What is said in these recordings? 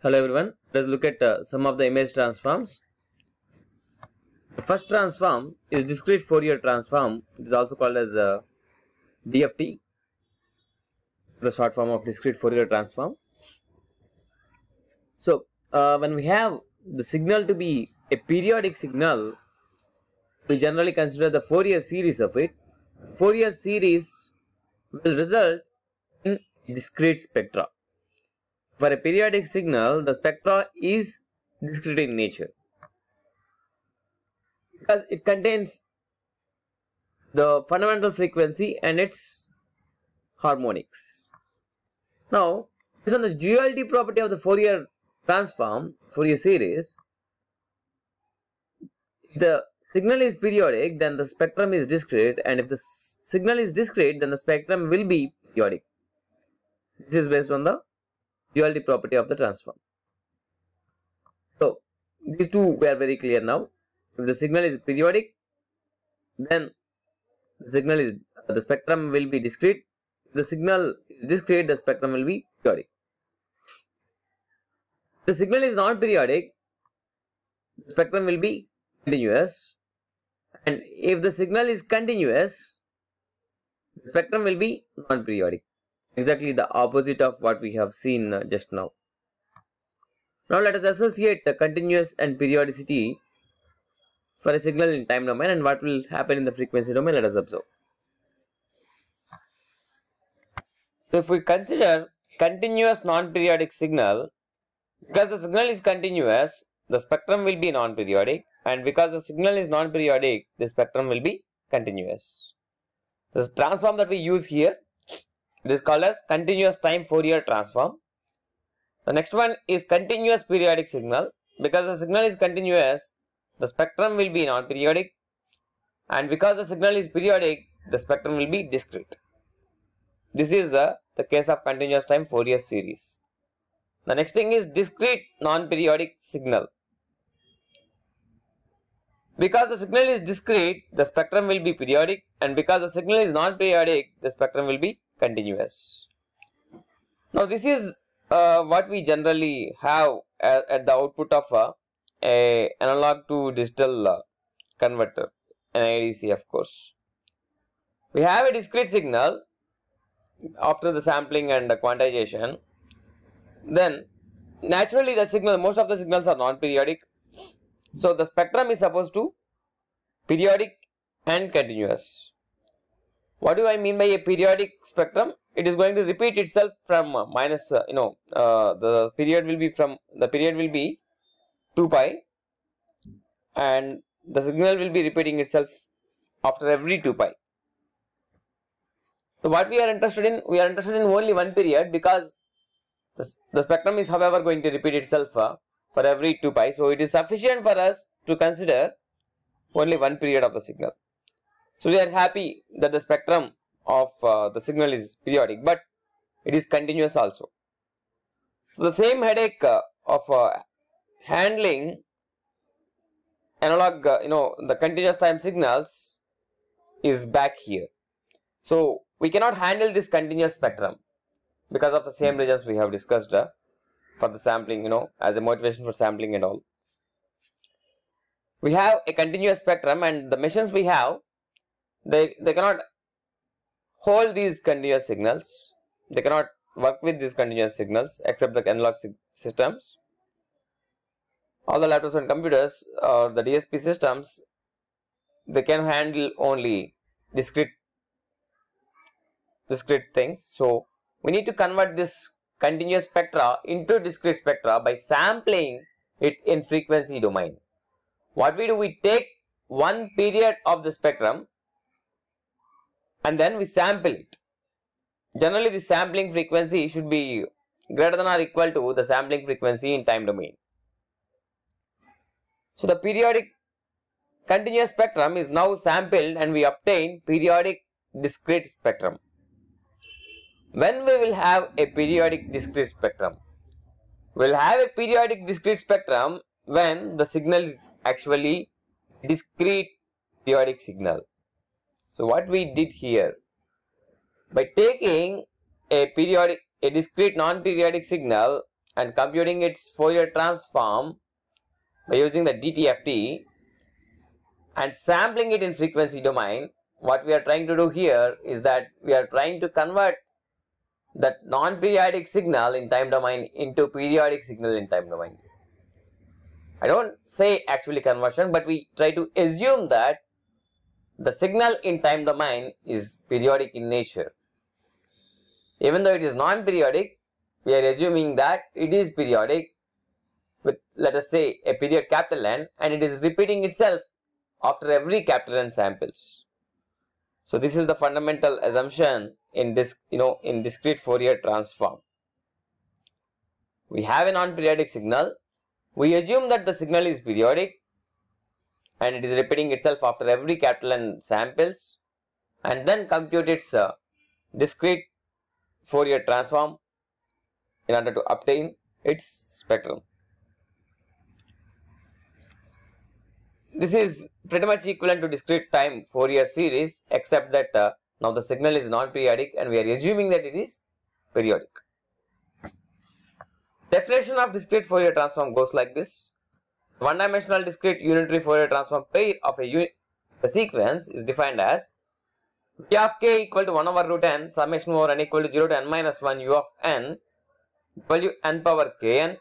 Hello everyone, let's look at uh, some of the image transforms. The first transform is discrete Fourier transform, it is also called as uh, DFT, the short form of discrete Fourier transform. So uh, when we have the signal to be a periodic signal, we generally consider the Fourier series of it. Fourier series will result in discrete spectra. For a periodic signal, the spectra is discrete in nature because it contains the fundamental frequency and its harmonics. Now, based on the duality property of the Fourier transform, Fourier series, the signal is periodic, then the spectrum is discrete, and if the signal is discrete, then the spectrum will be periodic. This is based on the duality property of the transform. So these two were very clear now. If the signal is periodic, then the signal is the spectrum will be discrete. If the signal is discrete, the spectrum will be periodic. If the signal is not periodic, the spectrum will be continuous. And if the signal is continuous, the spectrum will be non-periodic exactly the opposite of what we have seen uh, just now. Now let us associate the continuous and periodicity for a signal in time domain and what will happen in the frequency domain let us observe. So if we consider continuous non-periodic signal because the signal is continuous the spectrum will be non-periodic and because the signal is non-periodic the spectrum will be continuous. The transform that we use here this is called as continuous time Fourier transform. The next one is continuous periodic signal. Because the signal is continuous, the spectrum will be non-periodic. And because the signal is periodic, the spectrum will be discrete. This is the uh, the case of continuous time Fourier series. The next thing is discrete non-periodic signal. Because the signal is discrete, the spectrum will be periodic and because the signal is non-periodic, the spectrum will be continuous. Now this is uh, what we generally have at, at the output of a, a analog to digital uh, converter, an ADC of course. We have a discrete signal after the sampling and the quantization. Then naturally the signal, most of the signals are non-periodic. So the spectrum is supposed to periodic and continuous. What do I mean by a periodic spectrum? It is going to repeat itself from uh, minus, uh, you know, uh, the period will be from, the period will be 2 pi and the signal will be repeating itself after every 2 pi. So what we are interested in, we are interested in only one period because the spectrum is however going to repeat itself uh, for every 2 pi. So it is sufficient for us to consider only one period of the signal. So we are happy that the spectrum of uh, the signal is periodic, but it is continuous also. So the same headache uh, of uh, handling analog, uh, you know, the continuous time signals is back here. So we cannot handle this continuous spectrum because of the same hmm. reasons we have discussed uh, for the sampling, you know, as a motivation for sampling and all. We have a continuous spectrum and the machines we have they, they cannot hold these continuous signals. They cannot work with these continuous signals except the analog si systems. All the laptops and computers or the DSP systems, they can handle only discrete discrete things. So we need to convert this continuous spectra into discrete spectra by sampling it in frequency domain. What we do, we take one period of the spectrum and then we sample it. Generally, the sampling frequency should be greater than or equal to the sampling frequency in time domain. So, the periodic continuous spectrum is now sampled and we obtain periodic discrete spectrum. When we will have a periodic discrete spectrum? We'll have a periodic discrete spectrum when the signal is actually discrete periodic signal. So what we did here, by taking a periodic, a discrete non-periodic signal and computing its Fourier transform by using the DTFT and sampling it in frequency domain, what we are trying to do here is that we are trying to convert that non-periodic signal in time domain into periodic signal in time domain. I don't say actually conversion, but we try to assume that the signal in time domain is periodic in nature. Even though it is non-periodic, we are assuming that it is periodic with, let us say, a period capital N and it is repeating itself after every capital N samples. So this is the fundamental assumption in this, you know, in discrete Fourier transform. We have a non-periodic signal. We assume that the signal is periodic and it is repeating itself after every capital n samples and then compute its uh, discrete Fourier transform in order to obtain its spectrum. This is pretty much equivalent to discrete time Fourier series except that uh, now the signal is non-periodic and we are assuming that it is periodic. Definition of discrete Fourier transform goes like this one-dimensional discrete unitary Fourier transform pair of a, a sequence is defined as v of k equal to 1 over root n summation over n equal to 0 to n minus 1 u of n w n power kn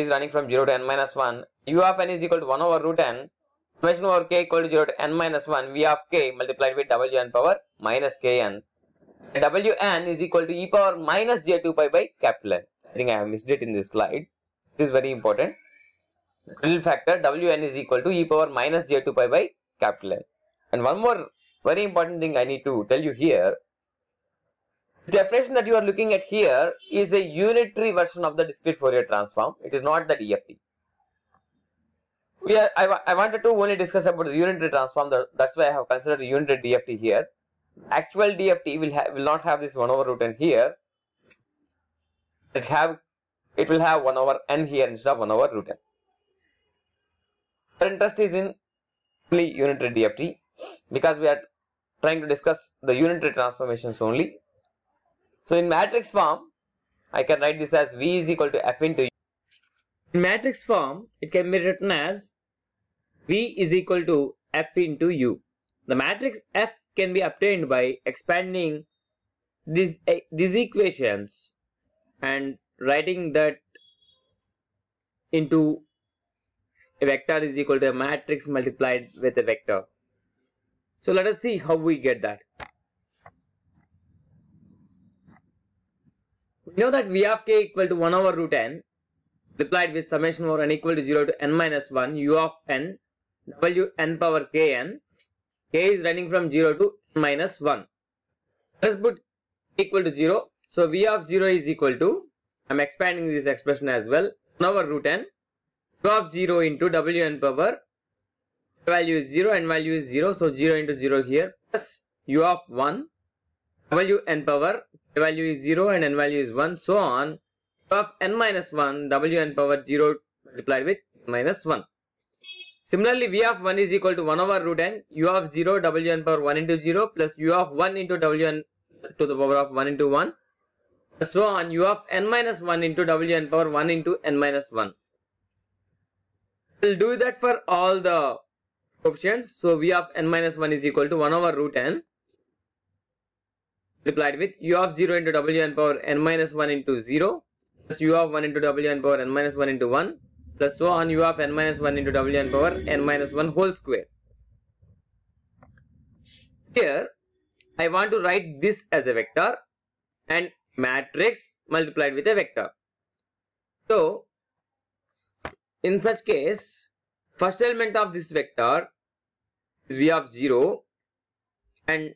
is running from 0 to n minus 1 u of n is equal to 1 over root n summation over k equal to 0 to n minus 1 v of k multiplied with w n power minus k n w n is equal to e power minus j2 pi by capital N. I think I have missed it in this slide. This is very important. Drill factor wn is equal to e power minus j2 pi by capital N. And one more very important thing I need to tell you here. The definition that you are looking at here is a unitary version of the discrete Fourier transform. It is not that EFT. We are, I, I wanted to only discuss about the unitary transform. That's why I have considered the unitary DFT here. Actual DFT will, have, will not have this 1 over root n here. It, have, it will have 1 over n here instead of 1 over root n. But interest is in unit rate DFT because we are trying to discuss the unitary transformations only. So in matrix form, I can write this as V is equal to F into U. In matrix form, it can be written as V is equal to F into U. The matrix F can be obtained by expanding these, eh, these equations and writing that into a vector is equal to a matrix multiplied with a vector. So let us see how we get that. We know that v of k equal to 1 over root n replied with summation over n equal to 0 to n minus 1 u of n w n power k n k is running from 0 to n minus 1. Let's put equal to 0. So v of 0 is equal to, I'm expanding this expression as well, 1 over root n of 0 into wn power value is 0 and value is 0 so 0 into 0 here plus u of 1 w n power value is 0 and n value is 1 so on u of n minus 1 w n power 0 multiplied with minus 1 Similarly, v of 1 is equal to 1 over root n, u of 0, w n power 1 into 0 plus u of 1 into w n to the power of 1 into 1 so on u of n minus 1 into w n power 1 into n minus 1. We'll do that for all the coefficients. So v of n minus 1 is equal to 1 over root n multiplied with u of 0 into w n power n minus 1 into 0 plus u of 1 into w n power n minus 1 into 1 plus so on u of n minus 1 into w n power n minus 1 whole square. Here I want to write this as a vector and matrix multiplied with a vector. So in such case, first element of this vector is v of 0 and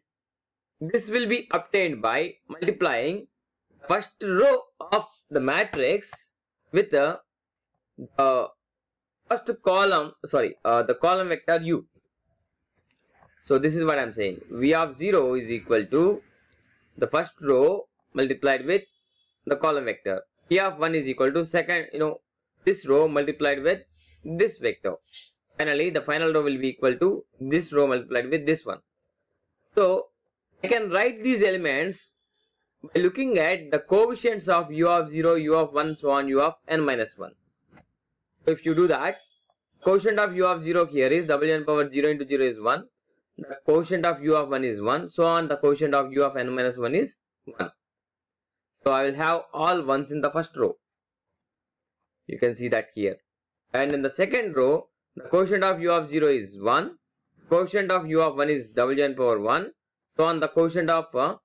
this will be obtained by multiplying first row of the matrix with the, first column sorry uh, the column vector u so this is what i'm saying v of 0 is equal to the first row multiplied with the column vector p of 1 is equal to second you know this row multiplied with this vector. Finally, the final row will be equal to this row multiplied with this one. So, I can write these elements by looking at the coefficients of u of 0, u of 1, so on, u of n minus 1. So, if you do that, quotient of u of 0 here is w n power 0 into 0 is 1. The quotient of u of 1 is 1. So on the quotient of u of n minus 1 is 1. So I will have all 1s in the first row. You can see that here. And in the second row, the quotient of u of 0 is 1. Quotient of u of 1 is w n power 1. So on the quotient of uh,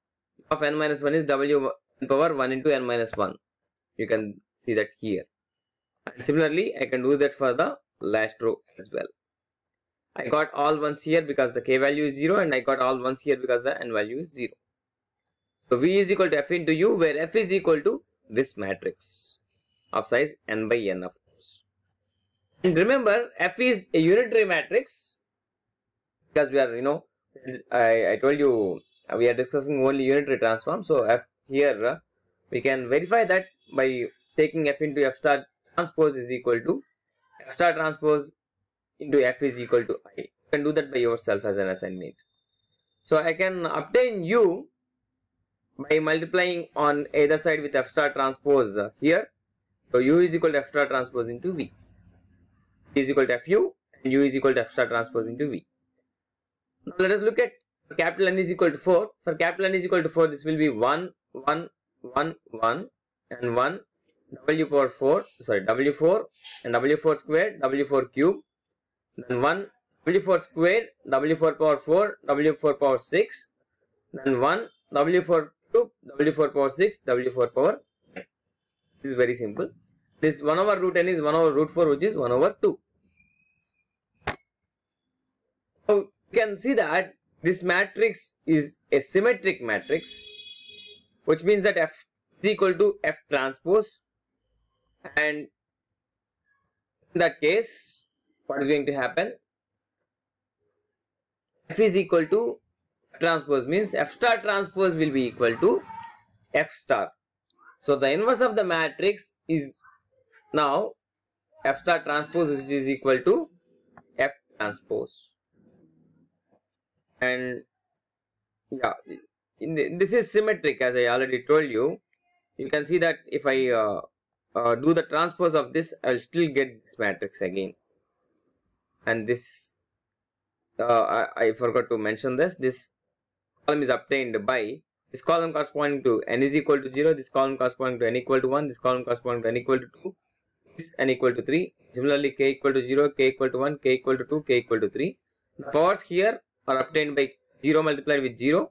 of n minus 1 is w n power 1 into n minus 1. You can see that here. And similarly, I can do that for the last row as well. I got all ones here because the k value is 0 and I got all ones here because the n value is 0. So V is equal to F into U where F is equal to this matrix of size n by n of course. And remember F is a unitary matrix because we are you know I, I told you uh, we are discussing only unitary transform so F here uh, we can verify that by taking F into F star transpose is equal to F star transpose into F is equal to I. You can do that by yourself as an assignment. So I can obtain U by multiplying on either side with F star transpose uh, here so u is equal to f star transpose into v. is equal to fu and u is equal to f star transpose into v. Now let us look at capital N is equal to 4. For capital N is equal to 4, this will be 1, 1, 1, 1 and 1 w power 4 sorry w4 and w4 squared w4 cube then 1 w4 squared w4 power 4 w4 power 6 then 1 w4 cube w4 power 6 w4 power this is very simple this 1 over root n is 1 over root 4 which is 1 over 2. So you can see that this matrix is a symmetric matrix which means that F is equal to F transpose and in that case what is going to happen F is equal to F transpose means F star transpose will be equal to F star. So the inverse of the matrix is now, F star transpose which is equal to F transpose. And yeah, the, this is symmetric as I already told you. You can see that if I uh, uh, do the transpose of this, I will still get this matrix again. And this, uh, I, I forgot to mention this, this column is obtained by this column corresponding to n is equal to 0, this column corresponding to n equal to 1, this column corresponding to n equal to 2, is n equal to 3. Similarly, k equal to 0, k equal to 1, k equal to 2, k equal to 3. The powers here are obtained by 0 multiplied with 0,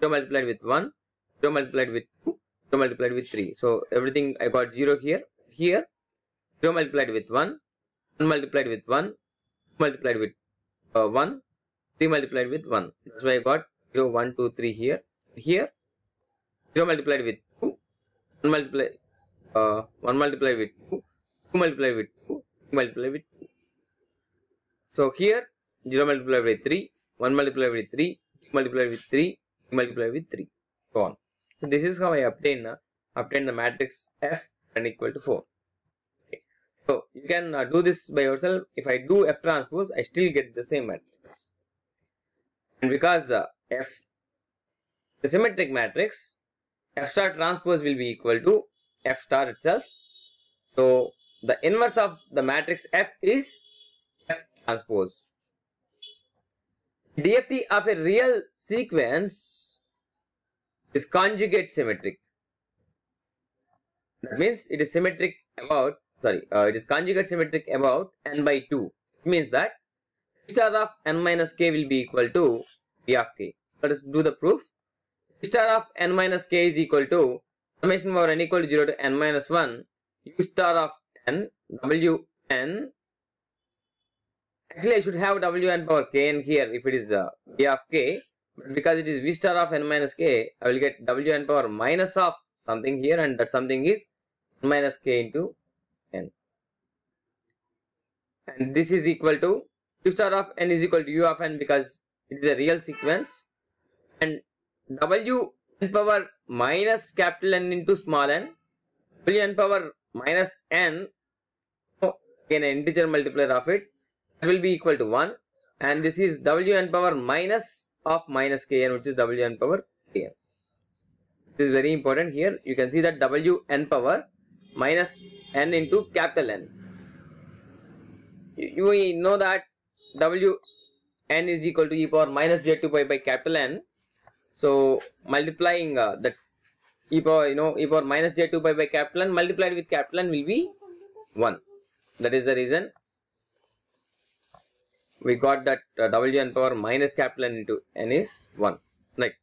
0 multiplied with 1, 0 multiplied with 2, 0 multiplied with 3. So everything I got 0 here, here, 0 multiplied with 1, 1 multiplied with 1, multiplied with uh, 1, 3 multiplied with 1. That's why I got 0, 1, 2, 3 here, here, 0 multiplied with 2, 1 multiplied, uh, 1 multiplied with 2, multiply with 2 multiply with 2 so here 0 multiply by 3 1 multiply by 3 multiply with 3 multiply with 3 so on so this is how i obtain uh, obtain the matrix f and equal to 4 okay. so you can uh, do this by yourself if i do f transpose i still get the same matrix and because uh, f the symmetric matrix f star transpose will be equal to f star itself so the inverse of the matrix F is F transpose. DFT of a real sequence is conjugate symmetric. That means it is symmetric about, sorry, uh, it is conjugate symmetric about n by 2. It means that star of n minus k will be equal to p of k. Let us do the proof. star of n minus k is equal to summation over n equal to 0 to n minus 1 u star of n w n actually I should have w n power k n here if it is uh, v of k but because it is v star of n minus k I will get w n power minus of something here and that something is minus k into n and this is equal to u star of n is equal to u of n because it is a real sequence and w n power minus capital N into small n w n power minus n, so an integer multiplier of it, it will be equal to 1 and this is wn power minus of minus kn which is wn power kn. This is very important here. You can see that wn power minus n into capital N. You, you know that wn is equal to e power minus j2 pi by capital N. So multiplying uh, the e power you know e power minus j2 pi by capital n multiplied with capital n will be 1 that is the reason we got that uh, wn power minus capital n into n is 1 right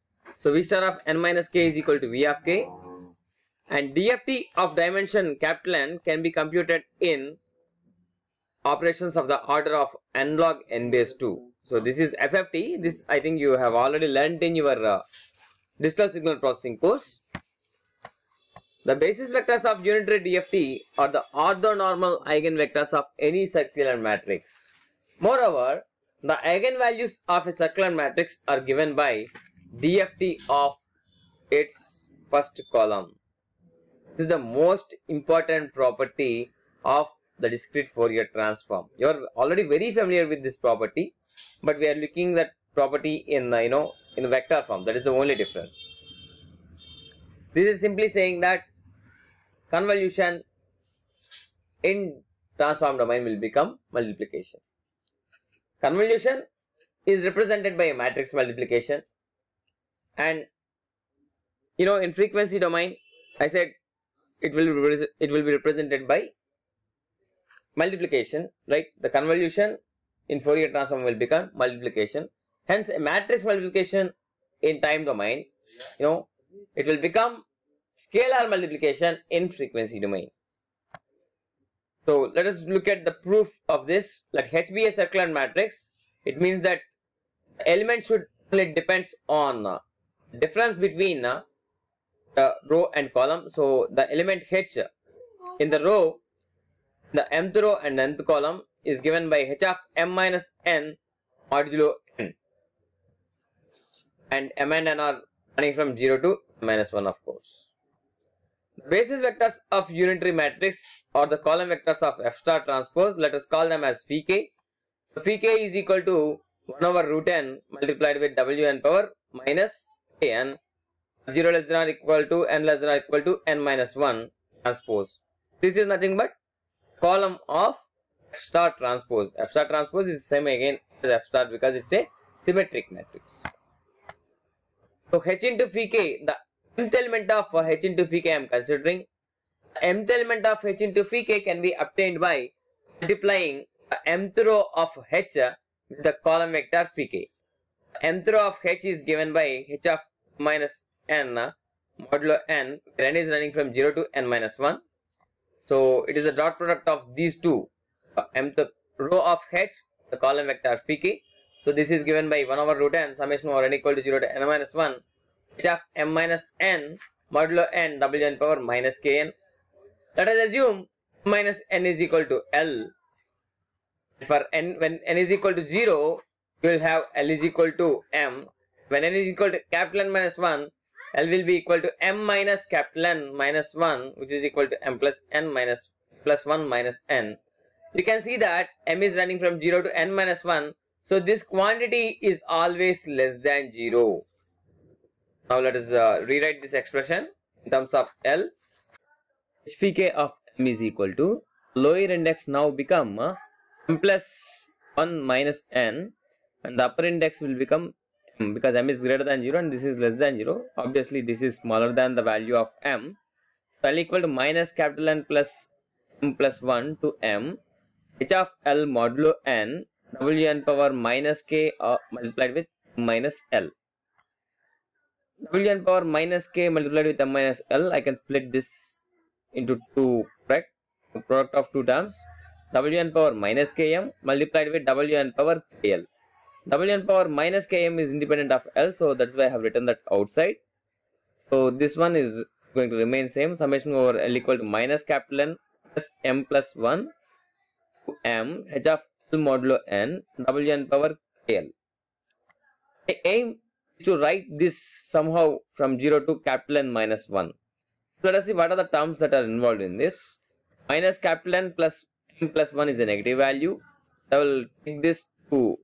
so v star of n minus k is equal to v of k and dft of dimension capital n can be computed in operations of the order of n log n base 2 so this is fft this i think you have already learned in your uh, digital signal processing course the basis vectors of unitary DFT are the orthonormal eigenvectors of any circular matrix. Moreover, the eigenvalues of a circular matrix are given by DFT of its first column. This is the most important property of the discrete Fourier transform. You are already very familiar with this property, but we are looking that property in uh, you know in vector form. That is the only difference. This is simply saying that convolution in transform domain will become multiplication. Convolution is represented by matrix multiplication and you know in frequency domain I said it will be it will be represented by multiplication right the convolution in Fourier transform will become multiplication hence a matrix multiplication in time domain you know it will become scalar multiplication in frequency domain. So let us look at the proof of this. Let H be a circular matrix. It means that element should it depends on uh, difference between uh, the row and column. So the element H in the row, the mth row and nth column is given by H of m minus n modulo n. And m and n are running from 0 to minus 1 of course basis vectors of unitary matrix or the column vectors of F star transpose, let us call them as Vk. So Vk is equal to 1 over root n multiplied with Wn power minus kn 0 less than or equal to n less than or equal to n minus 1 transpose. This is nothing but column of F star transpose. F star transpose is same again as F star because it's a symmetric matrix. So H into Vk, the Mth element of h into phi k I am considering. Mth element of h into k can be obtained by multiplying mth row of h with the column vector pk. mth row of h is given by h of minus n modulo n where n is running from 0 to n minus 1. So it is a dot product of these two mth row of h the column vector k. So this is given by 1 over root n summation over n equal to 0 to n minus 1 which of m minus n modulo n w n power minus kn. Let us assume minus n is equal to L. For n, when n is equal to 0, you will have L is equal to m. When n is equal to capital N minus 1, L will be equal to m minus capital N minus 1, which is equal to m plus n minus plus 1 minus n. You can see that m is running from 0 to n minus 1. So this quantity is always less than 0. Now let us uh, rewrite this expression in terms of L. of M is equal to lower index now become uh, M plus 1 minus N and the upper index will become M because M is greater than 0 and this is less than 0. Obviously this is smaller than the value of M. So L equal to minus capital N plus M plus 1 to M h of L modulo N W N power minus K uh, multiplied with minus L billion power minus k multiplied with m minus l, I can split this into two, product, Product of two terms. Wn power minus km multiplied with Wn power kl. Wn power minus km is independent of l, so that's why I have written that outside. So this one is going to remain same. Summation over l equal to minus capital N plus m plus 1 to m h of l modulo n. W n power kl. I aim to write this somehow from 0 to capital N minus 1. let us see what are the terms that are involved in this. Minus capital N plus N plus 1 is a negative value. I will take this to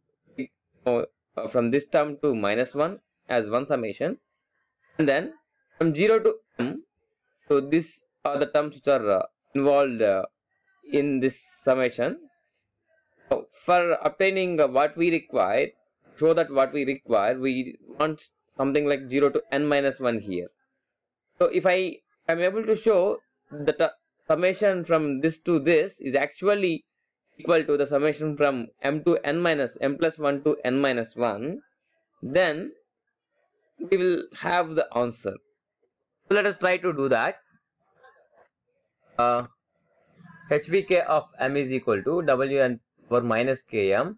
uh, from this term to minus 1 as one summation. And then from 0 to m, so these are the terms which are uh, involved uh, in this summation. So for obtaining what we require, show that what we require, we want something like 0 to n minus 1 here. So if I am able to show that summation from this to this is actually equal to the summation from m to n minus m plus 1 to n minus 1, then we will have the answer. So let us try to do that. Uh, hvk of m is equal to w n for minus km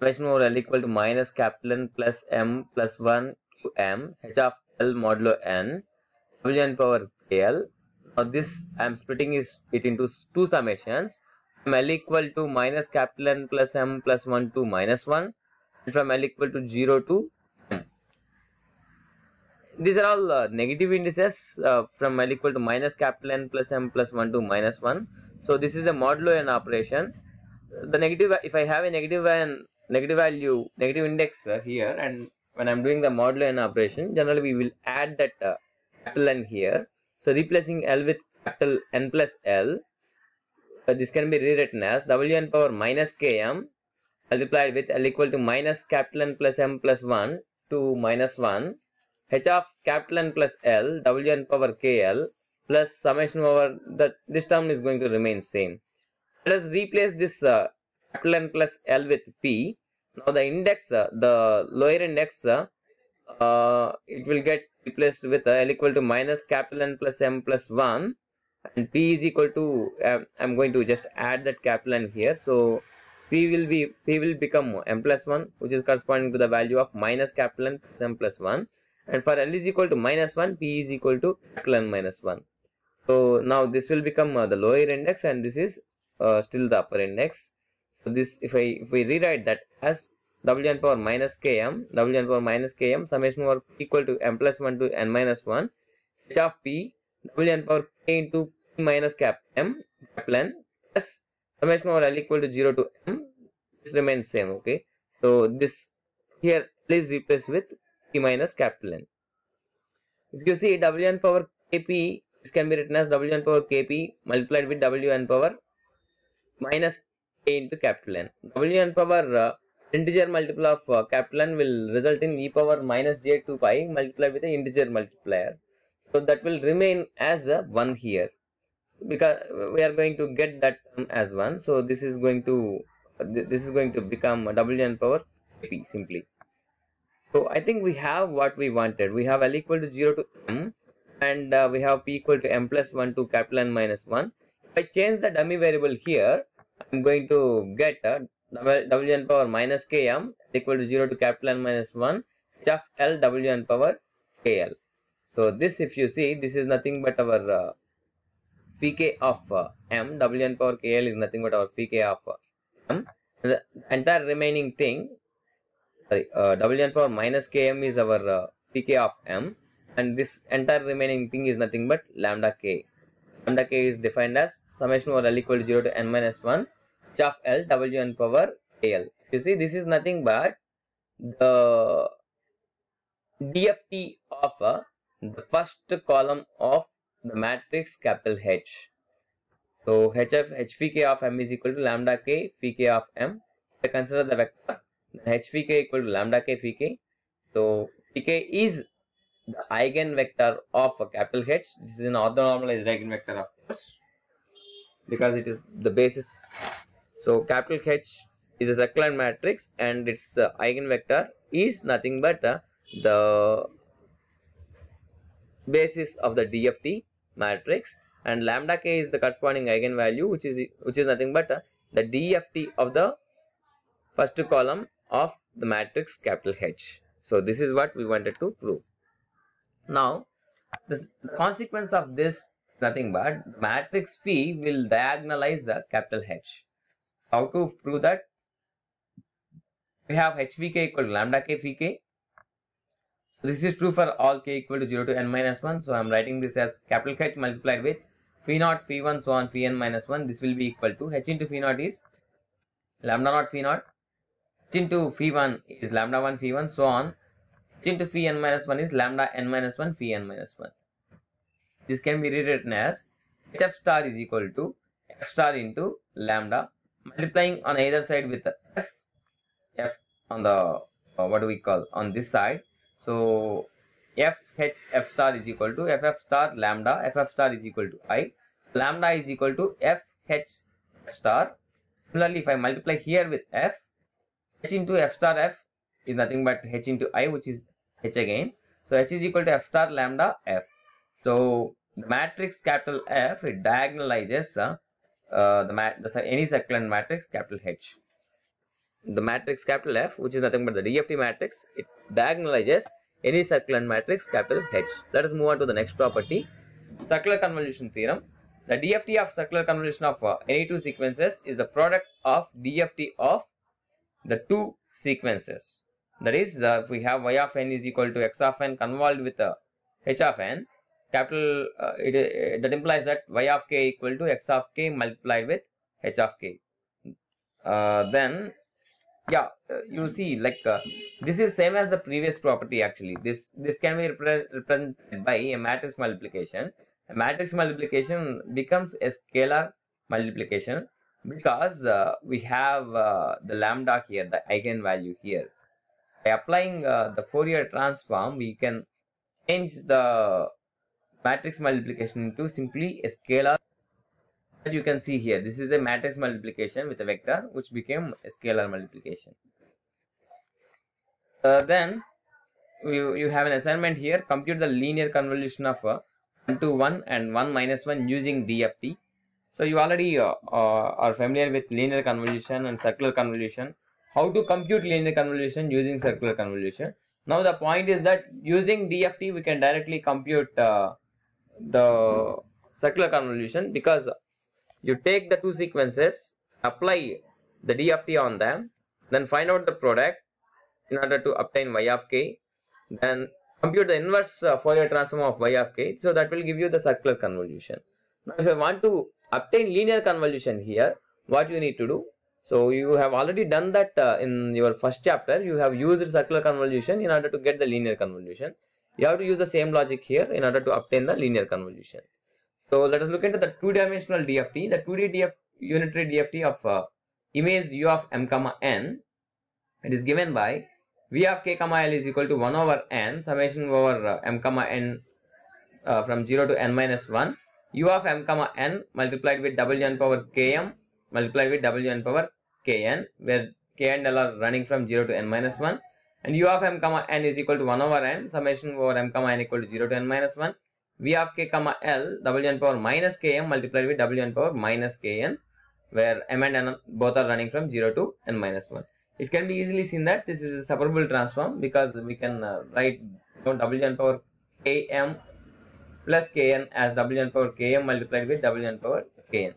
Equation l equal to minus capital N plus M plus 1 to M H of L modulo N Wn power l Now this I am splitting it into two summations from L equal to minus capital N plus M plus 1 to minus 1 and from L equal to 0 to M. These are all uh, negative indices uh, from L equal to minus capital N plus M plus 1 to minus 1. So this is a modulo N operation. The negative, if I have a negative n negative value, negative index uh, here and when I'm doing the modular n operation, generally we will add that uh, capital N here. So replacing L with capital N plus L, uh, this can be rewritten as Wn power minus Km multiplied with L equal to minus capital N plus M plus 1 to minus 1 h of capital N plus L Wn power KL plus summation over that this term is going to remain same. Let us replace this uh, capital N plus L with P. Now the index, uh, the lower index, uh, uh, it will get replaced with L equal to minus capital N plus M plus 1 and P is equal to, um, I'm going to just add that capital N here. So P will be, P will become M plus 1 which is corresponding to the value of minus capital N plus M plus 1 and for L is equal to minus 1, P is equal to capital N minus 1. So now this will become uh, the lower index and this is uh, still the upper index. So this if I if we rewrite that as wn power minus km wn power minus km summation over p equal to m plus 1 to n minus 1 h of P W n power k into p minus cap m capital n plus summation over l equal to 0 to m this remains same okay so this here please replace with p minus cap n if you see wn power kp this can be written as wn power kp multiplied with wn power minus into capital N. W n power uh, integer multiple of uh, capital N will result in e power minus j 2 pi multiplied with the integer multiplier. So that will remain as a uh, 1 here because uh, we are going to get that term as 1. So this is going to this is going to become W n power p simply. So I think we have what we wanted. We have L equal to 0 to m and uh, we have p equal to m plus 1 to capital N minus 1. If I change the dummy variable here, I'm going to get Wn power minus Km equal to 0 to capital N minus 1 h of L Wn power KL. So this if you see this is nothing but our uh, Vk of uh, M Wn power KL is nothing but our PK of uh, M. And the entire remaining thing sorry, uh, Wn power minus Km is our uh, Vk of M and this entire remaining thing is nothing but lambda K. Lambda k is defined as summation over l equal to 0 to n minus 1 h of l w n power al you see this is nothing but the dft of uh, the first column of the matrix capital h so h of hvk of m is equal to lambda k vk of m I consider the vector hvk equal to lambda k vk so vk is the eigenvector of a capital H. This is an orthonormalized eigenvector, of course, because it is the basis. So capital H is a circular matrix, and its uh, eigenvector is nothing but uh, the basis of the DFT matrix, and lambda k is the corresponding eigenvalue, which is which is nothing but uh, the DFT of the first column of the matrix capital H. So this is what we wanted to prove. Now, the consequence of this nothing but matrix phi will diagonalize the capital H. How to prove that? We have HVK equal to lambda K V K. This is true for all k equal to 0 to n minus 1. So, I am writing this as capital H multiplied with phi naught, phi 1, so on, phi n minus 1. This will be equal to H into phi naught is lambda naught phi naught. H into phi 1 is lambda 1 phi 1, so on into phi n minus 1 is lambda n minus 1 phi n minus 1. This can be rewritten as hf star is equal to f star into lambda multiplying on either side with f f on the uh, what do we call on this side so f h f star is equal to f f star lambda f f star is equal to i lambda is equal to f h f star similarly if i multiply here with f h into f star f is nothing but h into i which is h again. So h is equal to f star lambda f. So the matrix capital F it diagonalizes uh, uh, the mat the, any circulant matrix capital H. The matrix capital F which is nothing but the DFT matrix it diagonalizes any circulant matrix capital H. Let us move on to the next property circular convolution theorem. The DFT of circular convolution of uh, any two sequences is the product of DFT of the two sequences. That is, uh, if we have y of n is equal to x of n convolved with uh, h of n, capital, uh, it, that implies that y of k equal to x of k multiplied with h of k. Uh, then, yeah, uh, you see, like, uh, this is same as the previous property actually. This, this can be repre represented by a matrix multiplication. A matrix multiplication becomes a scalar multiplication because uh, we have uh, the lambda here, the eigenvalue here by applying uh, the Fourier transform, we can change the matrix multiplication into simply a scalar. As you can see here, this is a matrix multiplication with a vector, which became a scalar multiplication. Uh, then you, you have an assignment here. Compute the linear convolution of uh, 1 to 1 and 1 minus 1 using DFT. So you already uh, uh, are familiar with linear convolution and circular convolution how to compute linear convolution using circular convolution. Now the point is that using DFT we can directly compute uh, the circular convolution because you take the two sequences, apply the DFT on them, then find out the product in order to obtain y of k, then compute the inverse uh, Fourier transform of y of k. So that will give you the circular convolution. Now if you want to obtain linear convolution here, what you need to do, so you have already done that uh, in your first chapter. You have used circular convolution in order to get the linear convolution. You have to use the same logic here in order to obtain the linear convolution. So let us look into the two-dimensional DFT, the 2D DF, unitary DFT of uh, image u of m comma n. It is given by v of k comma l is equal to 1 over n summation over uh, m comma n uh, from 0 to n minus 1 u of m comma n multiplied with n power km multiplied with wn power kn where k and l are running from 0 to n minus 1 and u of m comma n is equal to 1 over n summation over m comma n equal to 0 to n minus 1 v of k comma l w n power minus km multiplied with wn power minus kn where m and n both are running from 0 to n minus 1 it can be easily seen that this is a separable transform because we can uh, write you know, wn power km plus kn as wn power km multiplied with wn power kn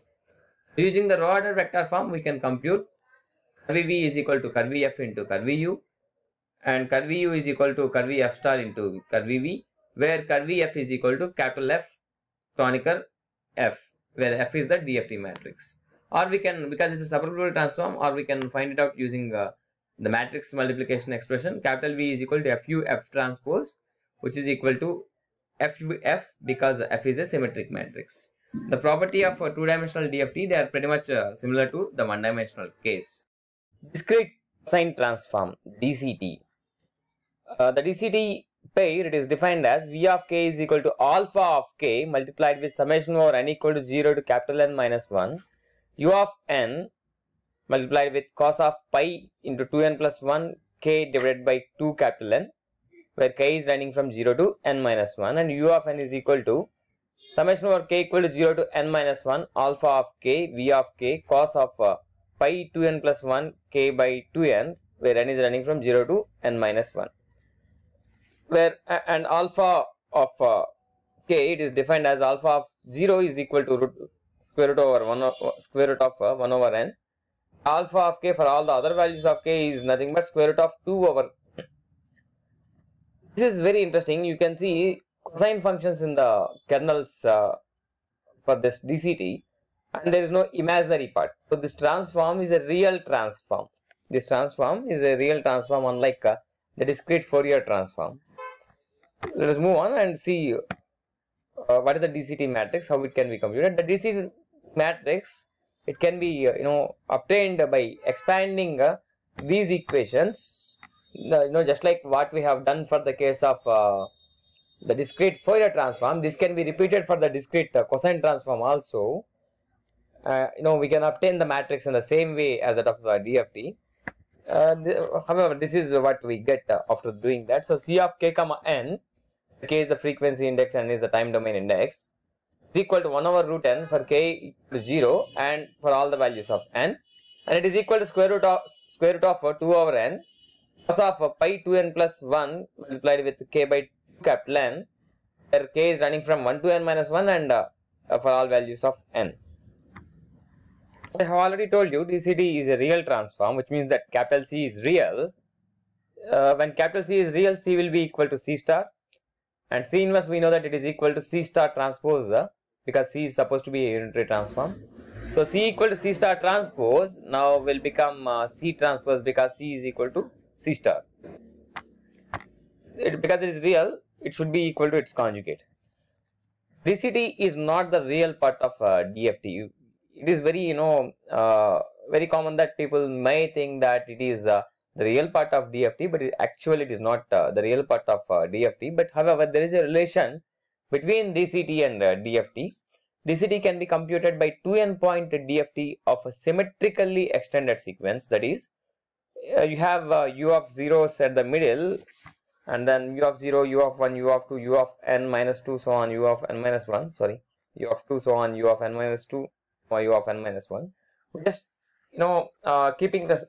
Using the raw order vector form, we can compute curvy v is equal to curvy f into curvy u and curvy u is equal to curvy f star into curvy v where curvy f is equal to capital F Kronecker f where f is the DFT matrix or we can because it's a separable transform or we can find it out using uh, the matrix multiplication expression capital V is equal to fu f transpose which is equal to f f because f is a symmetric matrix the property of a two-dimensional DFT, they are pretty much uh, similar to the one-dimensional case. Discrete cosine transform, DCT. Uh, the DCT pair, it is defined as V of k is equal to alpha of k multiplied with summation over n equal to 0 to capital N minus 1, U of n multiplied with cos of pi into 2n plus 1 k divided by 2 capital N, where k is running from 0 to n minus 1 and U of n is equal to summation over k equal to 0 to n minus 1 alpha of k v of k cos of uh, pi 2n plus 1 k by 2n where n is running from 0 to n minus 1 where uh, and alpha of uh, k it is defined as alpha of 0 is equal to root square root over 1 over, square root of uh, 1 over n alpha of k for all the other values of k is nothing but square root of 2 over this is very interesting you can see cosine functions in the kernels uh, for this DCT and there is no imaginary part. So this transform is a real transform. This transform is a real transform unlike uh, the discrete Fourier transform. Let us move on and see uh, what is the DCT matrix, how it can be computed. The DCT matrix, it can be, uh, you know, obtained by expanding uh, these equations, you know, just like what we have done for the case of uh, the discrete Fourier transform. This can be repeated for the discrete uh, cosine transform also. Uh, you know, we can obtain the matrix in the same way as that of uh, DFT. Uh, Th however, this is what we get uh, after doing that. So, C of k comma n, k is the frequency index and is the time domain index, is equal to 1 over root n for k to 0 and for all the values of n. And it is equal to square root of, square root of uh, 2 over n plus of pi 2n plus 1 multiplied with k by N where k is running from 1 to n minus 1 and uh, uh for all values of n. So I have already told you DCD is a real transform which means that capital C is real. Uh, when capital C is real C will be equal to C star and C inverse we know that it is equal to C star transpose uh, because C is supposed to be a unitary transform. So C equal to C star transpose now will become uh, C transpose because C is equal to C star. It, because it is real it should be equal to its conjugate. DCT is not the real part of uh, DFT. It is very, you know, uh, very common that people may think that it is uh, the real part of DFT, but it, actually it is not uh, the real part of uh, DFT. But however, there is a relation between DCT and uh, DFT. DCT can be computed by 2n point DFT of a symmetrically extended sequence. That is, you have u of zeros at the middle and then u of 0 u of 1 u of 2 u of n minus 2 so on u of n minus 1 sorry u of 2 so on u of n minus 2 or u of n minus 1 we just you know uh, keeping this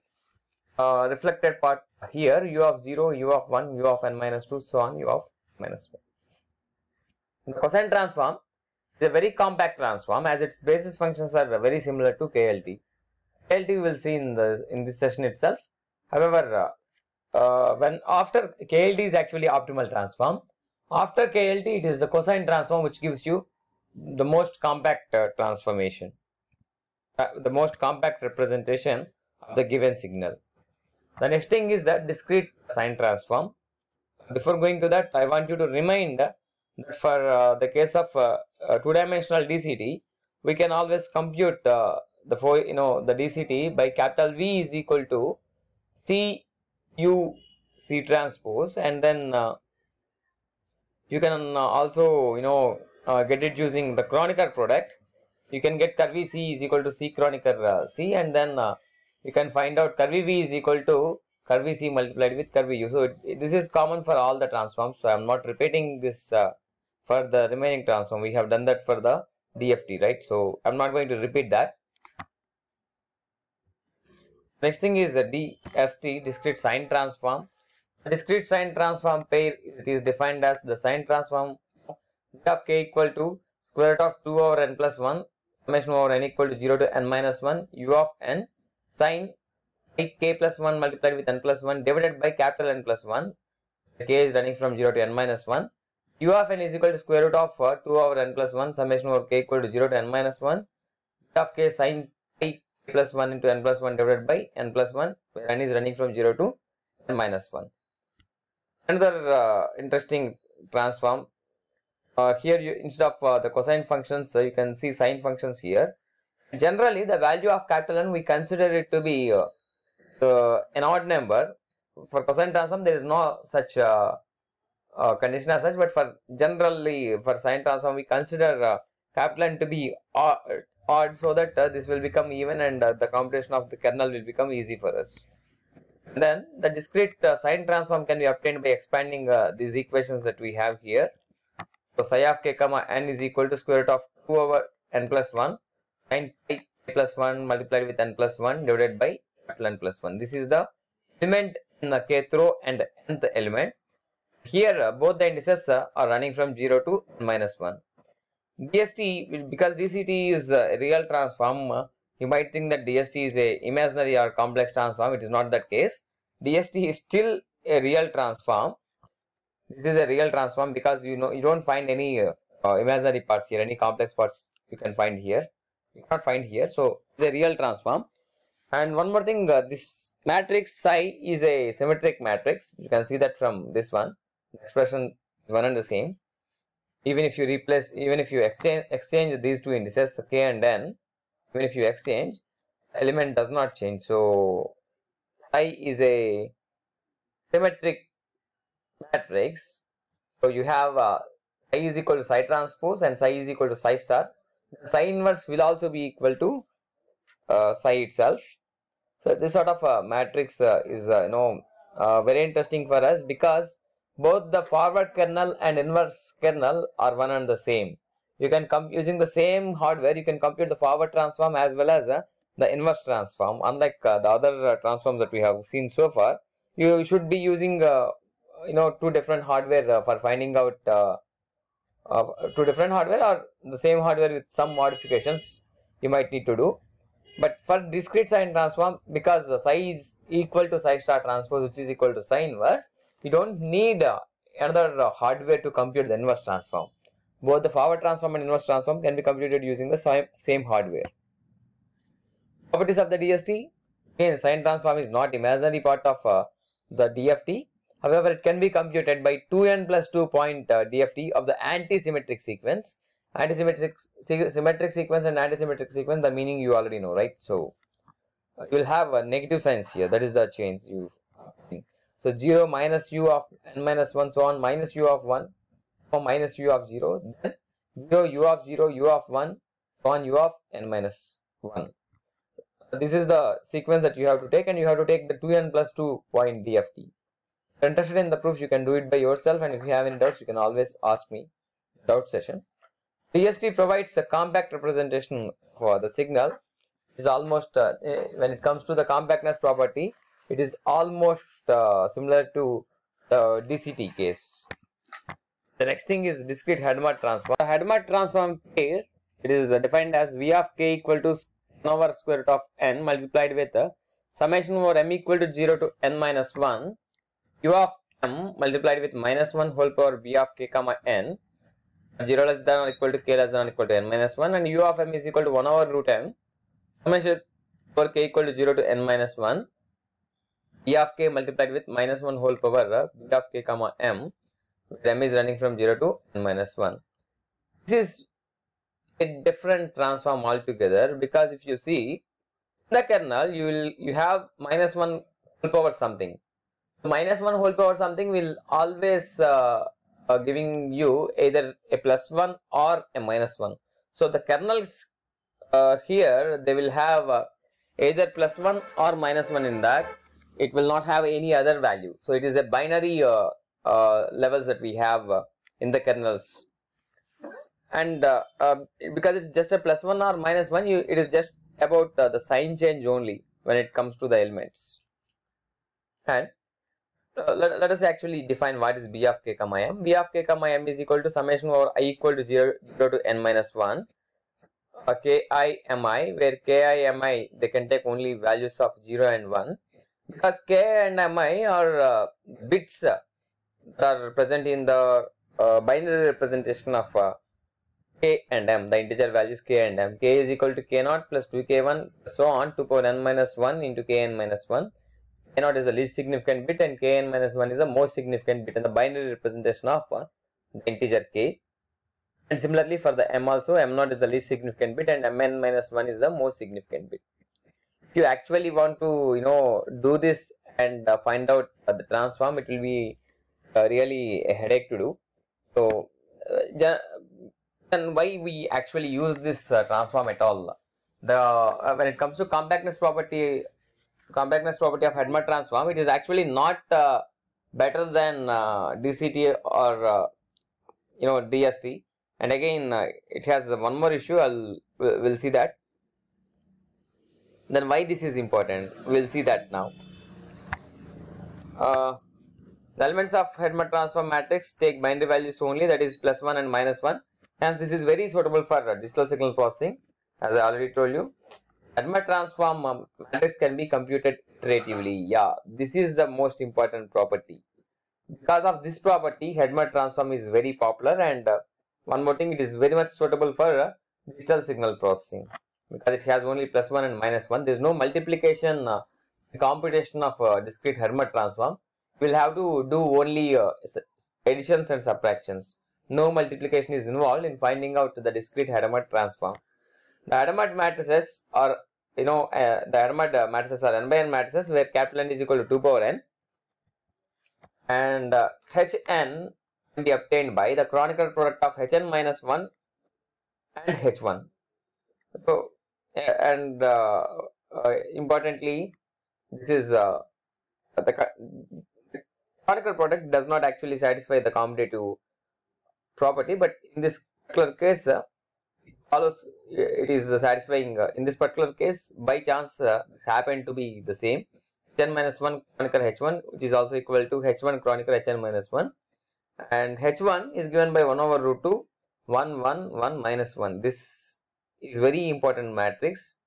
uh, reflected part here u of 0 u of 1 u of n minus 2 so on u of minus 1 the cosine transform is a very compact transform as its basis functions are very similar to KLT. KLT we will see in the in this session itself. However, uh, uh, when after KLT is actually optimal transform. After KLT, it is the cosine transform which gives you the most compact uh, transformation, uh, the most compact representation of the given signal. The next thing is the discrete sine transform. Before going to that, I want you to remind that for uh, the case of uh, two-dimensional DCT, we can always compute uh, the you know, the DCT by capital V is equal to C u c transpose and then uh, you can uh, also you know uh, get it using the Kronecker product you can get curvy c is equal to c Kronecker uh, c and then uh, you can find out curvy v is equal to curvy c multiplied with curvy u so it, it, this is common for all the transforms so i'm not repeating this for the remaining transform we have done that for the dft right so i'm not going to repeat that Next thing is the DST, discrete sine transform. The discrete sine transform pair it is defined as the sine transform of k equal to square root of 2 over n plus 1 summation over n equal to 0 to n minus 1 u of n sine k plus 1 multiplied with n plus 1 divided by capital N plus 1 the k is running from 0 to n minus 1 u of n is equal to square root of uh, 2 over n plus 1 summation over k equal to 0 to n minus 1 of k sine k plus 1 into n plus 1 divided by n plus 1 where n is running from 0 to n minus 1. Another uh, interesting transform uh, here you instead of uh, the cosine functions so you can see sine functions here. Generally the value of capital N we consider it to be uh, an odd number for cosine transform there is no such uh, uh, condition as such but for generally for sine transform we consider capital N to be odd so that uh, this will become even and uh, the computation of the kernel will become easy for us. Then the discrete uh, sine transform can be obtained by expanding these equations that we have here. So psi of k comma n is equal to square root of 2 over n plus 1 and pi plus 1 multiplied with n plus 1 divided by capital N plus 1. This is the element in the kth row and nth element. Here both the indices are running from 0 to minus 1. DST, because DCT is a real transform, you might think that DST is a imaginary or complex transform. It is not that case. DST is still a real transform. It is a real transform because you know you don't find any uh, imaginary parts here, any complex parts you can find here. You cannot find here. So it's a real transform. And one more thing, uh, this matrix psi is a symmetric matrix. You can see that from this one. The expression is one and the same even if you replace even if you exchange exchange these two indices k and n even if you exchange element does not change so i is a symmetric matrix so you have uh, i is equal to psi transpose and psi is equal to psi star psi inverse will also be equal to uh, psi itself so this sort of a uh, matrix uh, is uh, you know uh, very interesting for us because both the forward kernel and inverse kernel are one and the same. You can come using the same hardware, you can compute the forward transform as well as uh, the inverse transform. Unlike uh, the other uh, transforms that we have seen so far, you should be using uh, you know two different hardware uh, for finding out uh, two different hardware or the same hardware with some modifications you might need to do. But for discrete sine transform, because the psi is equal to psi star transpose, which is equal to psi inverse, you don't need uh, another uh, hardware to compute the inverse transform. Both the forward transform and inverse transform can be computed using the same, same hardware. Properties of the DST. Again, sine transform is not imaginary part of uh, the DFT. However, it can be computed by 2n plus 2 point uh, DFT of the antisymmetric sequence. Antisymmetric se symmetric sequence and symmetric sequence, the meaning you already know, right? So, uh, you'll have a uh, negative signs here. That is the change you think. So 0 minus u of n minus 1 so on minus u of 1 or minus u of 0 then 0 u of 0 u of 1 so on u of n minus 1. This is the sequence that you have to take and you have to take the 2n plus 2 point DFT. If you're interested in the proofs you can do it by yourself and if you have any doubts you can always ask me doubt session. DST provides a compact representation for the signal is almost uh, eh, when it comes to the compactness property it is almost uh, similar to the DCT case. The next thing is discrete Hadamard transform. The Hadamard transform here it is defined as V of k equal to n over square root of n multiplied with summation over m equal to 0 to n minus 1 u of m multiplied with minus 1 whole power b of k comma n 0 less than or equal to k less than or equal to n minus 1 and u of m is equal to 1 over root m summation over k equal to 0 to n minus 1 e of k multiplied with minus 1 whole power b uh, of k comma m where m is running from 0 to n minus 1. This is a different transform altogether because if you see the kernel you will you have minus 1 whole power something. Minus 1 whole power something will always uh, uh, giving you either a plus 1 or a minus 1. So the kernels uh, here they will have uh, either plus 1 or minus 1 in that it will not have any other value. So it is a binary uh, uh, levels that we have uh, in the kernels. And uh, um, because it's just a plus one or minus one, you, it is just about the sign change only when it comes to the elements. And uh, let, let us actually define what is b of k comma m. b of k comma m is equal to summation over i equal to 0, 0 to n minus 1 uh, k i m i where k i m i they can take only values of 0 and 1 because k and mi are uh, bits uh, that are present in the uh, binary representation of uh, k and m the integer values k and m k is equal to k naught plus 2k1 so on 2 power n minus 1 into kn minus 1 k naught is the least significant bit and kn minus 1 is the most significant bit in the binary representation of uh, the integer k and similarly for the m also m naught is the least significant bit and mn minus 1 is the most significant bit you actually want to, you know, do this and uh, find out uh, the transform, it will be uh, really a headache to do. So, uh, then why we actually use this uh, transform at all? The uh, when it comes to compactness property, compactness property of Hadamard transform, it is actually not better than DCT or you know DST. And again, it has one more issue. I'll we'll see that then why this is important we'll see that now uh, the elements of Hedman transform matrix take binary values only that is plus 1 and minus 1 hence this is very suitable for uh, digital signal processing as I already told you Hedman transform um, matrix can be computed iteratively yeah this is the most important property because of this property Hedman transform is very popular and uh, one more thing it is very much suitable for uh, digital signal processing because it has only plus 1 and minus 1. There is no multiplication uh, computation of uh, discrete Hermit transform. We will have to do only uh, additions and subtractions. No multiplication is involved in finding out the discrete Hermit transform. The Hermit matrices are, you know, uh, the Hermit uh, matrices are n by n matrices where capital N is equal to 2 power n and Hn uh, can be obtained by the Kronecker product of Hn minus 1 and H1. So and uh, uh, importantly this is uh, the canonical product does not actually satisfy the commutative property but in this particular case uh, follows it is satisfying uh, in this particular case by chance happened to be the same N minus minus 1 chronicle h1 which is also equal to h1 chronicle hn minus 1 and h1 is given by 1 over root 2 1 1 1 minus 1 this is very important matrix.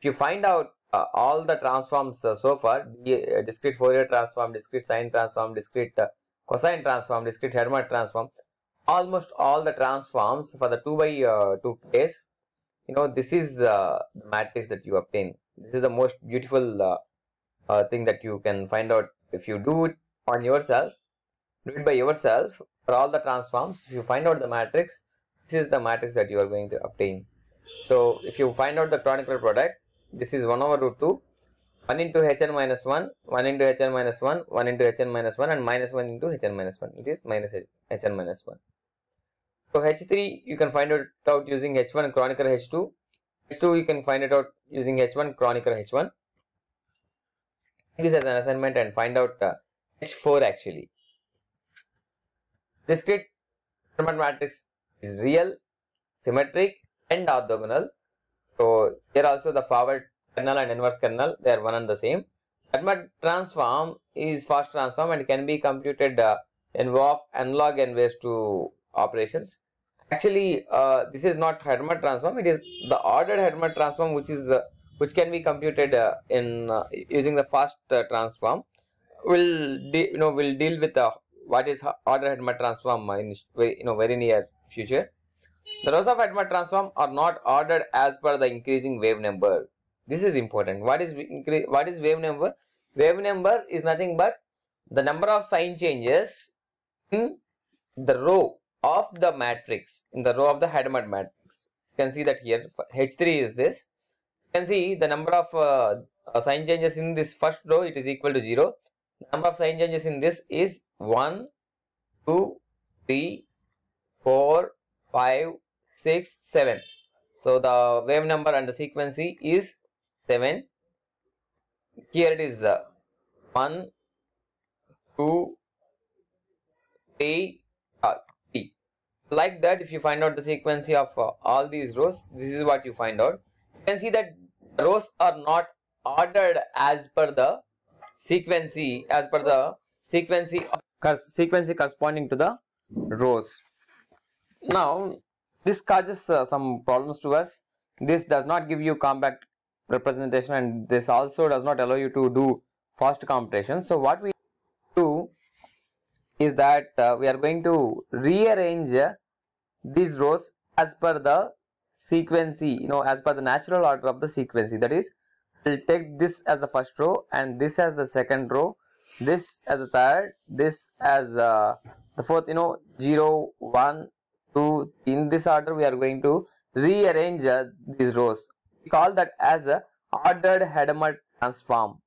If you find out uh, all the transforms uh, so far, uh, discrete Fourier transform, discrete sine transform, discrete uh, cosine transform, discrete Hermite transform, almost all the transforms for the 2 by uh, 2 case, you know, this is the matrix that you obtain. This is the most beautiful thing that you can find out if you do it on yourself, do it by yourself for all the transforms. If you find out the matrix, this is the matrix that you are going to obtain. So if you find out the Kronecker product, this is 1 over root 2, 1 into hn minus 1, 1 into hn minus 1, 1 into hn minus 1 and minus 1 into hn minus 1, It is minus hn minus 1. So h3 you can find it out using h1 Kronecker h2, h2 you can find it out using h1 Kronecker h1. This is an assignment and find out uh, h4 actually. Discrete Fermat matrix is real, symmetric and orthogonal. So here also the forward kernel and inverse kernel they are one and the same. Fermat transform is fast transform and can be computed uh, involve analog and ways to operations. Actually, uh, this is not Hermit transform. It is the ordered Hermit transform, which is uh, which can be computed uh, in uh, using the fast uh, transform. Will you know? Will deal with uh, what is ordered Hermit transform in you know very near future. The rows of Hadamard transform are not ordered as per the increasing wave number. This is important. What is what is wave number? Wave number is nothing but the number of sign changes in the row of the matrix, in the row of the Hadamard matrix. You can see that here H3 is this. You can see the number of uh, uh, sign changes in this first row it is equal to 0. Number of sign changes in this is 1, 2, 3, 4, 5, 6, 7. So the wave number and the frequency is 7. Here it is uh, 1, 2, 3, uh, Like that, if you find out the frequency of uh, all these rows, this is what you find out. You can see that rows are not ordered as per the sequency, as per the sequency, sequency corresponding to the rows now this causes uh, some problems to us this does not give you compact representation and this also does not allow you to do fast computation so what we do is that uh, we are going to rearrange uh, these rows as per the sequence you know as per the natural order of the sequence that is we'll take this as the first row and this as the second row this as the third this as uh, the fourth you know 0 1 in this order, we are going to rearrange uh, these rows. We call that as a ordered Hadamard transform.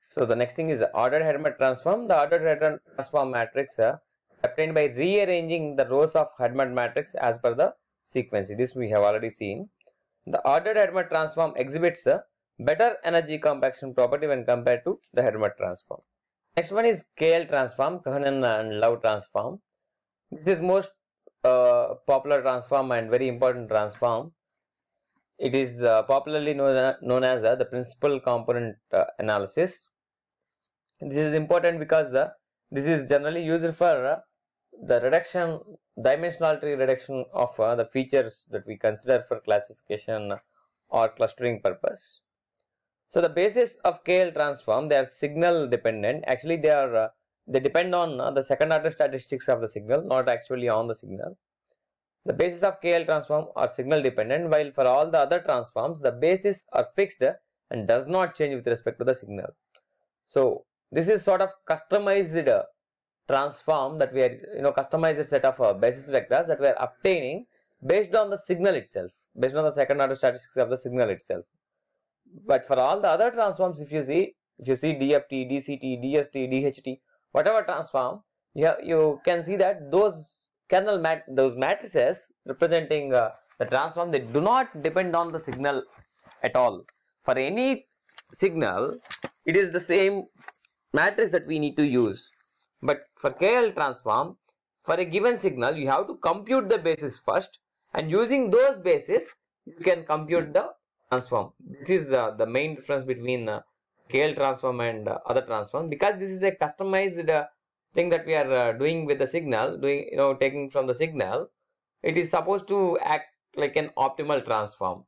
So the next thing is ordered Hadamard transform. The ordered Hadamard transform matrix uh, obtained by rearranging the rows of Hadamard matrix as per the sequence. This we have already seen. The ordered Hadamard transform exhibits a better energy compaction property when compared to the Hadamard transform. Next one is KL transform, Kahanan and Love transform. This is most uh, popular transform and very important transform. It is uh, popularly known, known as uh, the principal component uh, analysis. This is important because uh, this is generally used for uh, the reduction, dimensionality reduction of the features that we consider for classification or clustering purpose. So the basis of KL transform, they are signal dependent. Actually, they are they depend on uh, the second order statistics of the signal, not actually on the signal. The basis of KL transform are signal dependent, while for all the other transforms, the basis are fixed and does not change with respect to the signal. So this is sort of customized uh, transform that we are, you know, customized set of uh, basis vectors that we are obtaining based on the signal itself, based on the second order statistics of the signal itself. But for all the other transforms, if you see, if you see DFT, DCT, DST, DHT, whatever transform, you, have, you can see that those kernel mat those matrices representing uh, the transform, they do not depend on the signal at all. For any signal, it is the same matrix that we need to use. But for KL transform, for a given signal, you have to compute the basis first and using those bases, you can compute the transform. This is uh, the main difference between uh, KL transform and uh, other transform because this is a customized uh, thing that we are uh, doing with the signal doing you know taking from the signal it is supposed to act like an optimal transform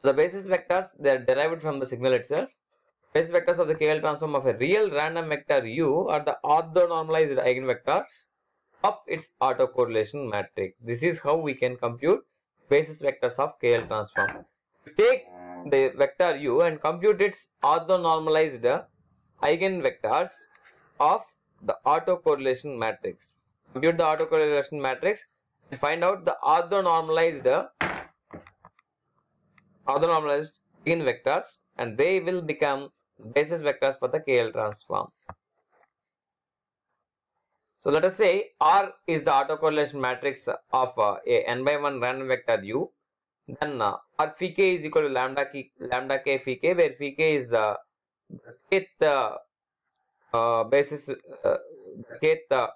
so the basis vectors they are derived from the signal itself Basis vectors of the KL transform of a real random vector U are the orthonormalized eigenvectors of its autocorrelation matrix. This is how we can compute basis vectors of KL transform. Take the vector u and compute its orthonormalized eigenvectors of the autocorrelation matrix. Compute the autocorrelation matrix and find out the orthonormalized orthonormalized eigenvectors and they will become basis vectors for the KL transform. So let us say R is the autocorrelation matrix of uh, a n by 1 random vector u then uh, our phi k is equal to lambda k, lambda k phi k where phi k is uh, kth uh, uh, basis uh, kth uh,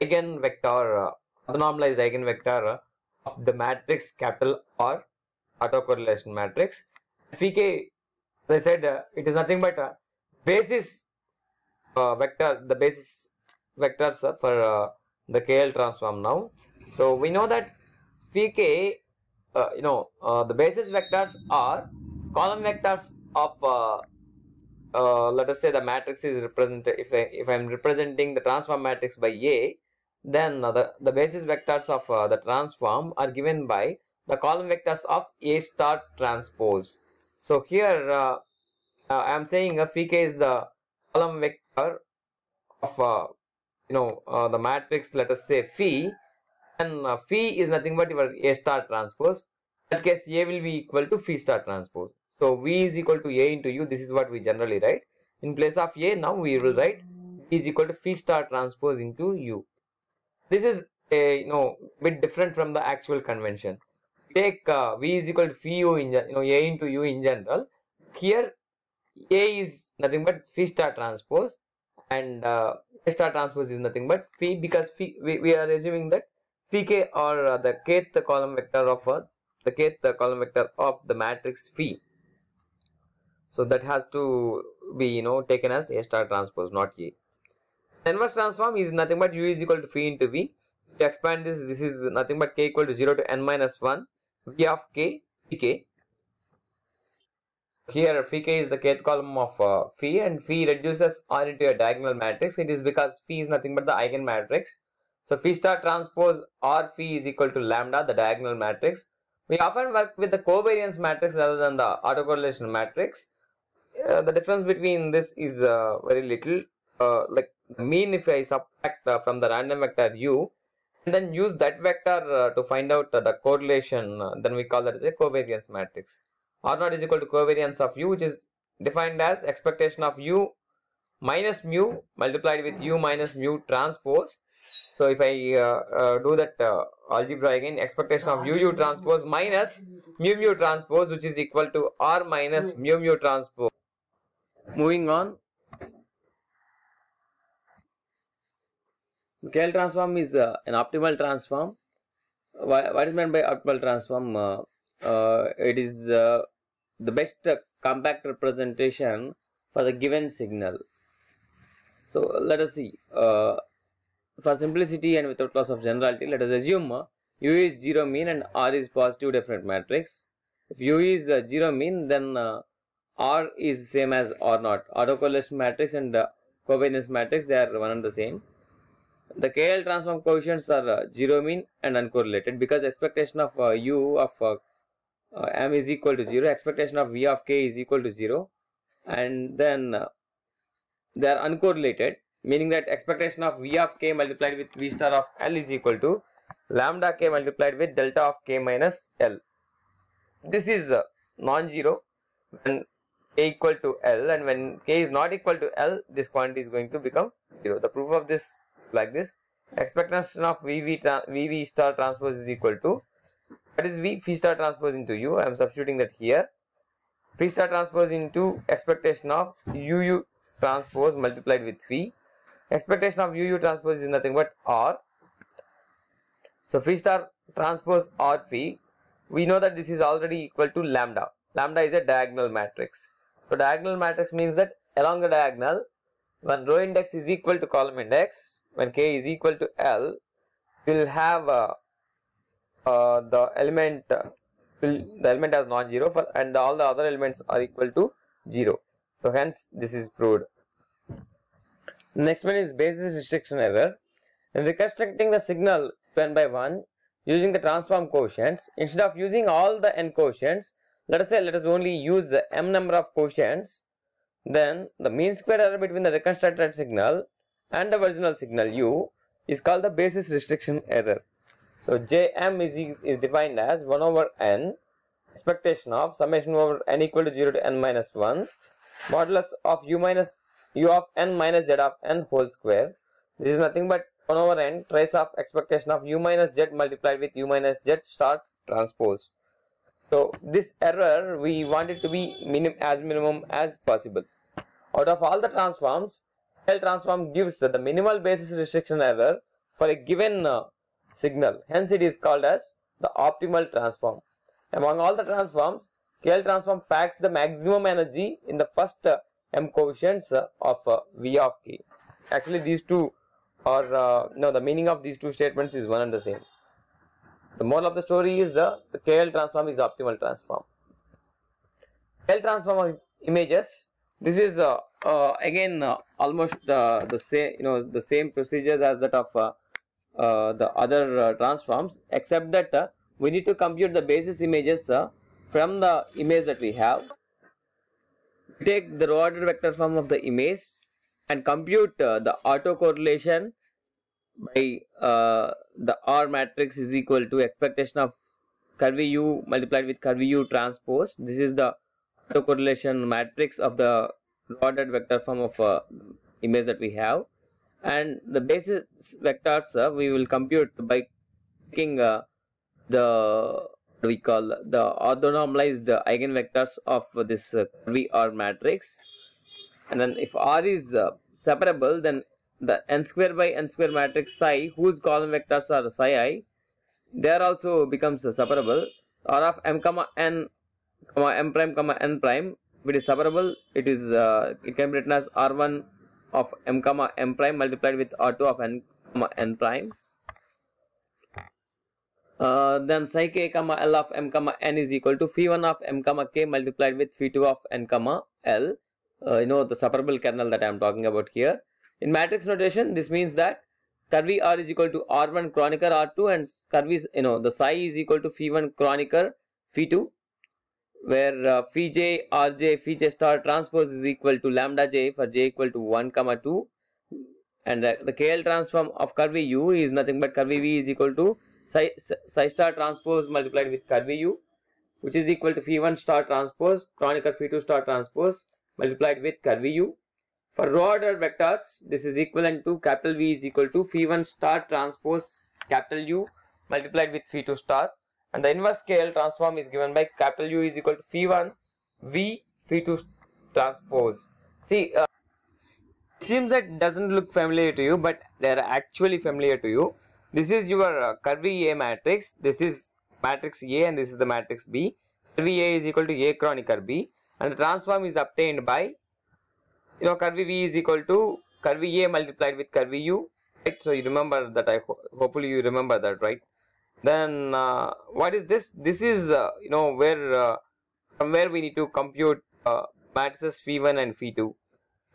eigenvector uh, normalized eigenvector uh, of the matrix capital R autocorrelation matrix phi k as I said uh, it is nothing but a basis vector the basis vectors for the KL transform now so we know that phi k uh, you know uh, the basis vectors are column vectors of uh, uh let us say the matrix is represented if I, if I'm representing the transform matrix by A then the, the basis vectors of uh, the transform are given by the column vectors of A star transpose so here I am saying uh, phi is the column vector of you know the matrix let us say phi then uh, phi is nothing but your A star transpose. In that case, A will be equal to phi star transpose. So V is equal to A into U. This is what we generally write. In place of A, now we will write V is equal to phi star transpose into U. This is a you know bit different from the actual convention. Take uh, V is equal to phi U in you know A into U in general. Here A is nothing but phi star transpose and uh, A star transpose is nothing but phi because phi, we, we are assuming that pk or uh, the kth column vector of uh, the kth column vector of the matrix phi so that has to be you know taken as a star transpose not a inverse transform is nothing but u is equal to phi into v to expand this this is nothing but k equal to 0 to n minus 1 v of k pk here phi k is the kth column of uh, phi and phi reduces R into a diagonal matrix it is because phi is nothing but the eigen matrix so phi star transpose R phi is equal to lambda, the diagonal matrix. We often work with the covariance matrix rather than the autocorrelation matrix. Uh, the difference between this is uh, very little. Uh, like mean if I subtract uh, from the random vector u and then use that vector uh, to find out uh, the correlation, then we call that as a covariance matrix. R naught is equal to covariance of u which is defined as expectation of u minus mu multiplied with u minus mu transpose so if I uh, uh do that uh, algebra again, expectation of u u transpose minus mu mu transpose which is equal to r minus mu mu transpose. Moving on. KL transform is uh, an optimal transform. what is meant by optimal transform? it is the best compact representation for the given signal. So let us see. Uh, for simplicity and without loss of generality, let us assume uh, U is 0 mean and R is positive definite matrix. If U is uh, 0 mean, then uh, R is same as R not Autocorrelation matrix and covariance matrix, they are one and the same. The KL transform coefficients are 0 mean and uncorrelated because expectation of U of M is equal to 0, expectation of V of K is equal to 0 and then they are uncorrelated meaning that expectation of v of k multiplied with v star of l is equal to lambda k multiplied with delta of k minus l this is uh, non-zero when k equal to l and when k is not equal to l this quantity is going to become zero the proof of this like this expectation of vv vv star transpose is equal to that is v phi star transpose into u i am substituting that here phi star transpose into expectation of uu transpose multiplied with phi expectation of uu transpose is nothing but r so phi star transpose r phi we know that this is already equal to lambda lambda is a diagonal matrix so diagonal matrix means that along the diagonal when row index is equal to column index when k is equal to l we will have uh, uh, the element uh, will, the element has non-zero and all the other elements are equal to 0 so hence this is proved Next one is basis restriction error. In reconstructing the signal one by one using the transform quotients, instead of using all the n quotients, let us say let us only use the m number of quotients, then the mean square error between the reconstructed signal and the original signal u is called the basis restriction error. So Jm is, is defined as 1 over n expectation of summation over n equal to 0 to n minus 1 modulus of u minus u of n minus z of n whole square. This is nothing but 1 over n trace of expectation of u minus z multiplied with u minus z star transpose. So this error we want it to be minim as minimum as possible. Out of all the transforms, L transform gives the minimal basis restriction error for a given uh, signal. Hence it is called as the optimal transform. Among all the transforms, KL transform packs the maximum energy in the first uh, m coefficients of uh, v of k actually these two are uh, no the meaning of these two statements is one and the same the moral of the story is uh, the KL transform is optimal transform KL transform of images this is uh, uh, again uh, almost uh, the same you know the same procedures as that of the other transforms except that we need to compute the basis images from the image that we have take the row ordered vector form of the image and compute uh, the autocorrelation by uh, the R matrix is equal to expectation of curvy U multiplied with curvy U transpose. This is the autocorrelation matrix of the ordered vector form of uh, image that we have. And the basis vectors uh, we will compute by taking uh, the we call the orthonormalized eigenvectors of this V uh, R matrix. And then if R is uh, separable, then the n square by n square matrix psi, whose column vectors are psi i, there also becomes uh, separable. R of m comma n comma m prime comma n prime. If it is separable, it is uh, it can be written as R1 of m comma m prime multiplied with R2 of n comma n prime uh, then psi k comma l of m comma n is equal to phi 1 of m comma k multiplied with phi 2 of n comma l uh, you know the separable kernel that i am talking about here in matrix notation this means that curvy r is equal to r1 chroniker r2 and curvy you know the psi is equal to phi 1 chroniker phi 2 where uh, phi j rj phi j star transpose is equal to lambda j for j equal to 1 comma 2 and uh, the, the kl transform of curvy u is nothing but curvy v is equal to psi, psi star transpose multiplied with curvy u which is equal to phi 1 star transpose Kronecker phi 2 star transpose multiplied with curvy u. For row order vectors this is equivalent to capital V is equal to phi 1 star transpose capital U multiplied with phi 2 star and the inverse scale transform is given by capital U is equal to phi 1 V phi 2 transpose. See uh, seems that doesn't look familiar to you but they are actually familiar to you this is your uh, curvy A matrix. This is matrix A and this is the matrix B. Curvy A is equal to A Kronecker B and the transform is obtained by you know curvy V is equal to curvy A multiplied with curvy U right. So you remember that I ho hopefully you remember that right. Then uh, what is this? This is uh, you know where uh, from where we need to compute uh, matrices phi1 and phi2.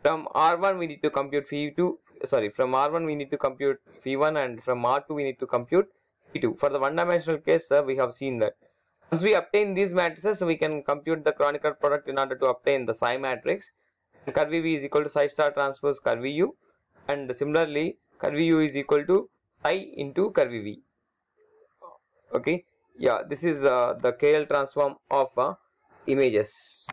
From R1 we need to compute phi2 sorry from r1 we need to compute v1 and from r2 we need to compute v2 for the one dimensional case uh, we have seen that once we obtain these matrices we can compute the Kronecker product in order to obtain the psi matrix and curvy v is equal to psi star transpose curvy u and similarly curvy u is equal to psi into curvy v okay yeah this is uh, the KL transform of uh, images